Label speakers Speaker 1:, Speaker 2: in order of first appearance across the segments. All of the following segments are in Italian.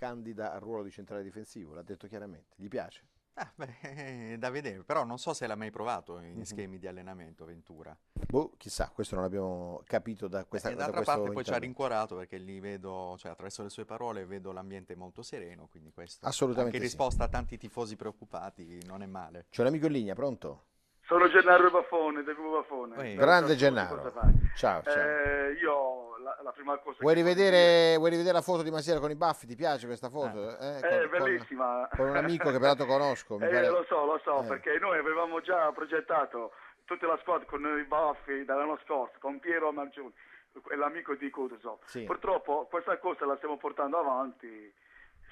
Speaker 1: candida al ruolo di centrale difensivo, l'ha detto chiaramente, gli piace. Ah, beh, da vedere, però non so se l'ha mai provato in mm-hmm. schemi di allenamento Ventura.
Speaker 2: Boh, chissà, questo non l'abbiamo capito da questa cosa. D'altra da parte poi ci ha
Speaker 1: rincuorato perché li vedo, cioè attraverso le sue parole vedo l'ambiente molto sereno, quindi questo Assolutamente Che sì. risposta a tanti tifosi preoccupati non è male.
Speaker 2: C'è un amico in linea, pronto?
Speaker 1: Sono Gennaro
Speaker 3: Baffone, del gruppo Baffone. Eh, grande Gennaro. Ciao, ciao. Eh, io la, la, prima cosa vuoi rivedere,
Speaker 2: che... vuoi rivedere la foto di Masiera con i baffi? Ti piace questa foto? Ah. Eh, con, è
Speaker 3: bellissima. Con, con, un amico che
Speaker 2: peraltro conosco. Eh, pare... Lo
Speaker 3: so, lo so, perché noi avevamo già progettato tutta la squadra con i baffi dall'anno scorso, con Piero Margioni, l'amico di Kutuzov. Sì. Purtroppo questa cosa la stiamo portando avanti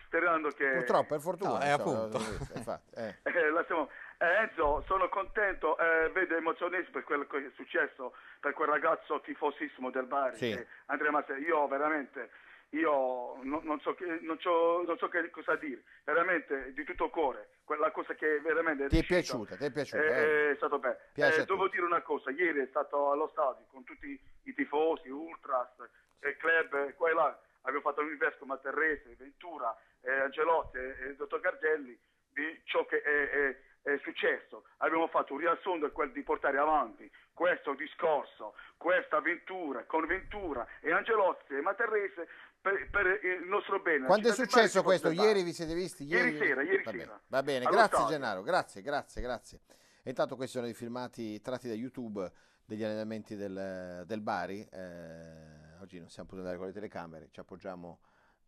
Speaker 3: sperando che purtroppo è fortuna
Speaker 2: no, è cioè, appunto infatti, eh.
Speaker 3: Eh, la, stiamo, Enzo, sono contento, eh, vedo emozionismo per quello che è successo, per quel ragazzo tifosissimo del Bari, sì. Andrea Masseri, io veramente, io non, non so, che, non so, non so che cosa dire, veramente di tutto cuore, quella cosa che veramente... Ti è, piaciuta, ti è piaciuta, eh, eh. è stato bello. Eh, devo dire una cosa, ieri è stato allo stadio con tutti i tifosi, ultras, e eh, club, eh, qua e là, abbiamo fatto l'universo con Materrese, Ventura, eh, Angelotti e Dottor Gardelli, di ciò che è, è è successo, abbiamo fatto un riassunto di portare avanti questo discorso, questa avventura con Ventura e Angelozzi e Materrese per, per, il nostro bene. Quando è successo questo? Ieri vi
Speaker 2: siete visti? Ieri, ieri sera, ieri va sera. Bene, va bene, allora, grazie Gennaro, grazie, grazie, grazie. intanto questi sono i filmati tratti da YouTube degli allenamenti del, del Bari. Eh, oggi non siamo potuti andare con le telecamere, ci appoggiamo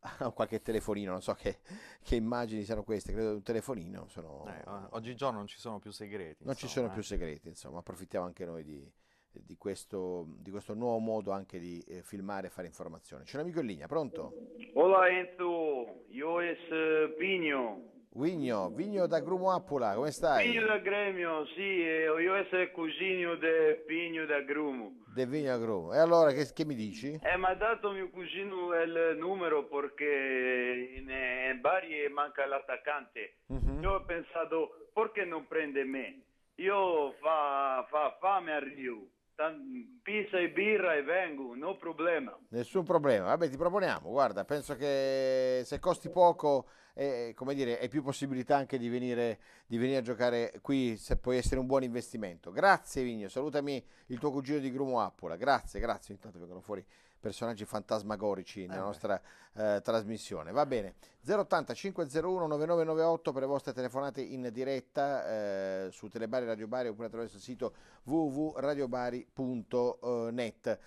Speaker 2: qualche telefonino, non so che, che, immagini siano queste, credo un telefonino. Sono... Eh,
Speaker 1: oggigiorno non ci sono più segreti. Non ci sono eh. più
Speaker 2: segreti, insomma, approfittiamo anche noi di, di, questo, di questo, nuovo modo anche di eh, filmare e fare informazioni. C'è un amico in linea, pronto?
Speaker 3: Hola Enzo, io es eh, Pigno.
Speaker 2: Vigno, Vigno da Grumo Appula, come stai? Vigno da
Speaker 3: Gremio, sì, eh, io essere cugino del Vigno da Grumo.
Speaker 2: Del Vigno da Grumo. E allora che, che mi dici?
Speaker 3: Eh, mi ha dato mio cugino il numero perché in Bari manca l'attaccante. Uh-huh. Io ho pensato, perché non prende me? Io fa, fa fame a Rio pizza e birra e vengo, no problema.
Speaker 2: Nessun problema, vabbè ti proponiamo, guarda, penso che se costi poco, eh, come dire, hai più possibilità anche di venire, di venire a giocare qui, se puoi essere un buon investimento. Grazie Vigno, salutami il tuo cugino di Grumo Appola, grazie, grazie, intanto vengono fuori personaggi fantasmagorici nella eh nostra eh, trasmissione. Va bene, 080 501 9998 per le vostre telefonate in diretta eh, su Telebari Radio Bari oppure attraverso il sito www.radiobari.net.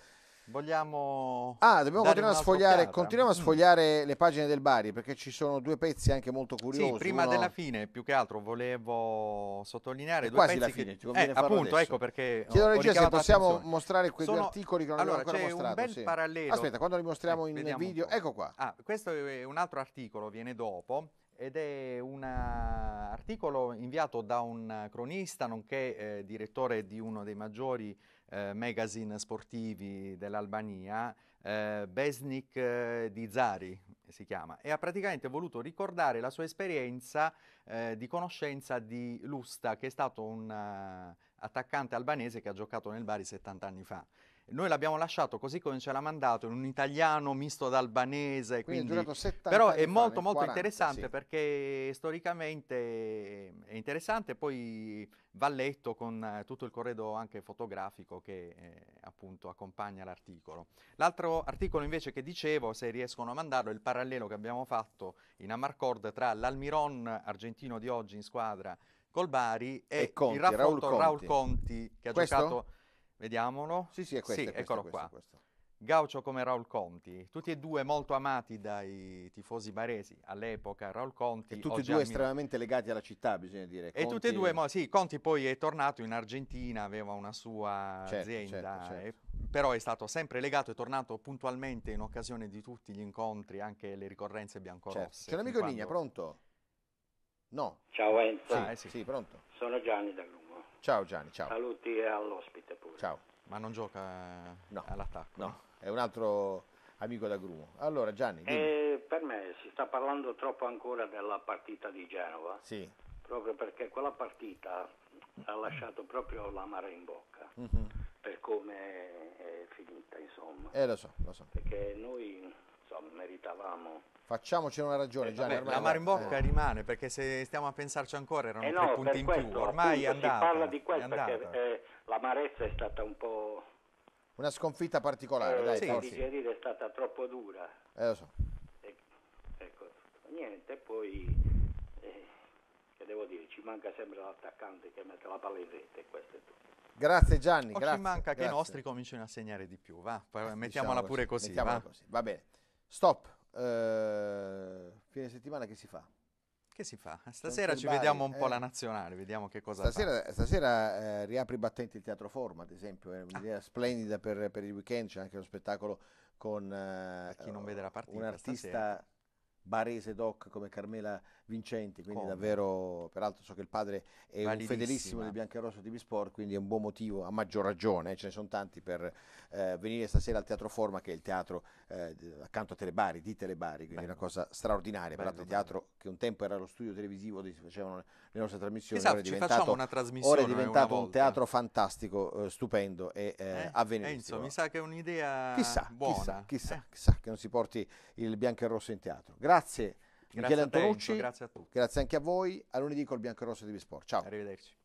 Speaker 1: Vogliamo. Ah, dobbiamo continuare a sfogliare. Continuiamo a
Speaker 2: sfogliare mm. le pagine del Bari perché ci sono due pezzi anche molto curiosi. Sì, prima uno... della
Speaker 1: fine, più che altro, volevo sottolineare. È due quasi pezzi la fine, che... eh, appunto, adesso. ecco perché. Chiedo alla regia se possiamo attenzione. mostrare quei sono... articoli che non allora, abbiamo ancora mostrato. Un bel sì. parallelo. Aspetta, quando li mostriamo eh, in video, ecco qua. Ah, questo è un altro articolo, viene dopo ed è un eh, articolo inviato da un cronista nonché eh, direttore di uno dei maggiori eh, magazine sportivi dell'Albania, eh, Besnik eh, Dizari eh, si chiama, e ha praticamente voluto ricordare la sua esperienza di conoscenza di Lusta, che è stato un attaccante albanese che ha giocato nel Bari 70 anni fa. Noi l'abbiamo lasciato così come ce l'ha mandato, in un italiano misto ad albanese. Quindi, quindi è 70 però è molto, molto 40, interessante sì. perché storicamente è interessante, poi va letto con eh, tutto il corredo anche fotografico che eh, appunto accompagna l'articolo. L'altro articolo invece che dicevo, se riescono a mandarlo, è il parallelo che abbiamo fatto in Amarcord tra l'Almiron argentino di oggi in squadra col Bari e, e Conti, il rapporto Raul Conti, Raul Conti che ha Questo? giocato Vediamolo. Sì, sì, è questo. Sì, è questo, eccolo questo, qua. Questo. Gaucho come Raul Conti, tutti e due molto amati dai tifosi baresi all'epoca, Raul Conti... E tutti e due estremamente
Speaker 2: legati alla città, bisogna dire. Conti... E tutti e due, mo,
Speaker 1: sì, Conti poi è tornato in Argentina, aveva una sua certo, azienda, certo, certo. E, però è stato sempre legato, e tornato puntualmente in occasione di tutti gli incontri, anche le ricorrenze biancorosse. Certo. C'è un amico in linea, pronto? No. Ciao Enzo. Ah, eh, sì. sì, pronto.
Speaker 2: Sono Gianni da Dall'Uno.
Speaker 1: Ciao Gianni, ciao.
Speaker 2: Saluti all'ospite pure. Ciao. Ma non gioca eh, no, all'attacco? No. è un altro amico da Grumo. Allora Gianni. Eh, per me si sta parlando troppo ancora della partita di Genova. Sì. Proprio perché quella partita ha lasciato proprio l'amara in bocca. Mm-hmm. Per come è finita, insomma. Eh, lo so, lo so. Perché
Speaker 1: noi insomma, meritavamo.
Speaker 2: Facciamoci una ragione, eh, Gianni. mare in bocca eh. rimane
Speaker 1: perché se stiamo a pensarci ancora erano eh no, tre punti in più. Ormai è andata. Si parla di questo perché eh,
Speaker 2: l'amarezza è stata un po'. Una sconfitta particolare, eh, dai, sì, digerire sì. è stata troppo dura. Eh, lo so. E, ecco, niente, poi eh, che devo dire, ci manca sempre l'attaccante che mette la palla in rete, questo è tutto. Grazie Gianni, Non ci manca grazie. che i nostri
Speaker 1: cominciano a segnare di più, va? Ah, mettiamola diciamo pure così, mettiamola va? così.
Speaker 2: Va bene. Stop. Uh, fine settimana che si fa? Che si fa?
Speaker 1: Stasera ci vediamo un po' eh, la nazionale, vediamo che cosa stasera,
Speaker 2: fa. Stasera eh, riapri i battenti il Teatro Forma, ad esempio, è un'idea ah. splendida per, per, il weekend, c'è anche uno spettacolo con eh, chi non vede la partita, un artista stasera barese doc come Carmela Vincenti, quindi come? davvero, peraltro so che il padre è un fedelissimo del Biancarosso TV Sport, quindi è un buon motivo, a maggior ragione, eh, ce ne sono tanti per eh, venire stasera al Teatro Forma, che è il teatro eh, accanto a Telebari, di Telebari, quindi bello. una cosa straordinaria, bello, peraltro il teatro che un tempo era lo studio televisivo dove si facevano le nostre trasmissioni, esatto, ora, è diventato, una trasmissione, ora è diventato un teatro fantastico, eh, stupendo e eh, eh, eh avvenente. mi
Speaker 1: sa che è un'idea chissà, buona. Chissà, chissà,
Speaker 2: chissà, che non si porti il e rosso in teatro. Grazie Grazie, grazie Michele Antonucci. Grazie a tutti. Grazie anche a voi. A lunedì col Bianco e Rosso di Bisport. Ciao. Arrivederci.